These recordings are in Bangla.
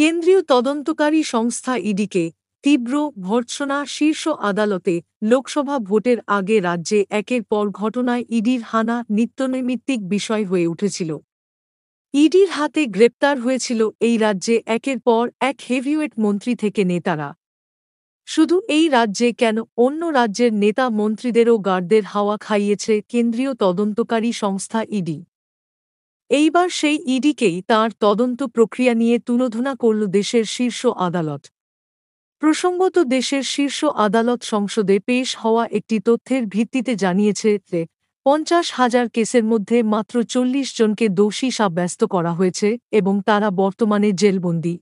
কেন্দ্রীয় তদন্তকারী সংস্থা ইডিকে তীব্র ভর্ৎসনা শীর্ষ আদালতে লোকসভা ভোটের আগে রাজ্যে একের পর ঘটনায় ইডির হানা নিত্যনৈমিত্তিক বিষয় হয়ে উঠেছিল ইডির হাতে গ্রেপ্তার হয়েছিল এই রাজ্যে একের পর এক হেভিওয়েট মন্ত্রী থেকে নেতারা শুধু এই রাজ্যে কেন অন্য রাজ্যের নেতা মন্ত্রীদেরও গার্ডদের হাওয়া খাইয়েছে কেন্দ্রীয় তদন্তকারী সংস্থা ইডি এইবার সেই ইডিকেই তার তদন্ত প্রক্রিয়া নিয়ে তুলোধনা করল দেশের শীর্ষ আদালত প্রসঙ্গত দেশের শীর্ষ আদালত সংসদে পেশ হওয়া একটি তথ্যের ভিত্তিতে জানিয়েছে যে পঞ্চাশ হাজার কেসের মধ্যে মাত্র চল্লিশ জনকে দোষী সাব্যস্ত করা হয়েছে এবং তারা বর্তমানে জেলবন্দী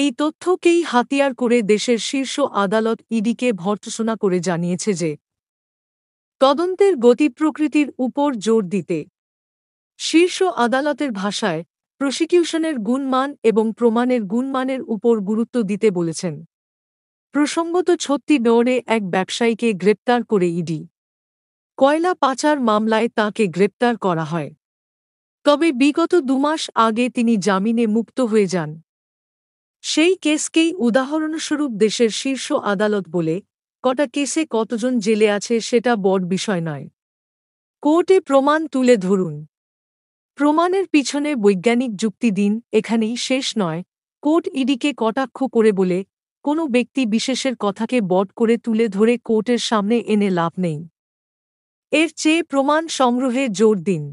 এই তথ্যকেই হাতিয়ার করে দেশের শীর্ষ আদালত ইডিকে ভর্তসোনা করে জানিয়েছে যে তদন্তের গতি প্রকৃতির উপর জোর দিতে শীর্ষ আদালতের ভাষায় প্রসিকিউশনের গুণমান এবং প্রমাণের গুণমানের উপর গুরুত্ব দিতে বলেছেন প্রসঙ্গত ছত্তি ডোরে এক ব্যবসায়ীকে গ্রেপ্তার করে ইডি কয়লা পাচার মামলায় তাকে গ্রেপ্তার করা হয় তবে বিগত দুমাস আগে তিনি জামিনে মুক্ত হয়ে যান সেই কেসকেই উদাহরণস্বরূপ দেশের শীর্ষ আদালত বলে কটা কেসে কতজন জেলে আছে সেটা বড় বিষয় নয় কোর্টে প্রমাণ তুলে ধরুন প্রমাণের পিছনে বৈজ্ঞানিক যুক্তি দিন এখানেই শেষ নয় কোর্ট ইডিকে কটাক্ষ করে বলে কোনো ব্যক্তি বিশেষের কথাকে বট করে তুলে ধরে কোর্টের সামনে এনে লাভ নেই এর চেয়ে প্রমাণ সংগ্রহে জোর দিন